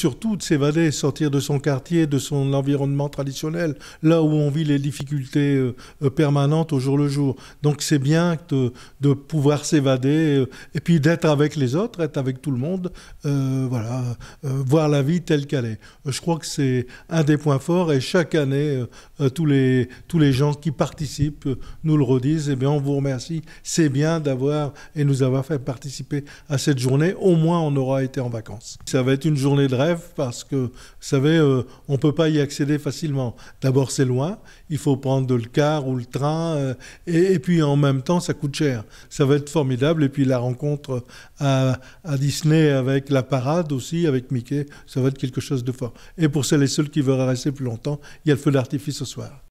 surtout de s'évader, sortir de son quartier, de son environnement traditionnel, là où on vit les difficultés euh, euh, permanentes au jour le jour. Donc c'est bien de, de pouvoir s'évader euh, et puis d'être avec les autres, être avec tout le monde, voilà, voir la vie telle qu'elle est. Je crois que c'est un des points forts et chaque année, tous, les, tous les gens qui participent nous le redisent. Eh bien, on vous remercie. C'est bien d'avoir et nous avoir fait participer à cette journée. Au moins, on aura été en vacances. Ça va être une journée de rêve parce que, vous savez, euh, on ne peut pas y accéder facilement. D'abord, c'est loin, il faut prendre le car ou le train, euh, et, puis en même temps, ça coûte cher. Ça va être formidable. Et puis la rencontre à, à Disney avec la parade aussi, avec Mickey, ça va être quelque chose de fort. Et pour celles et ceux qui veulent rester plus longtemps, il y a le feu d'artifice ce soir.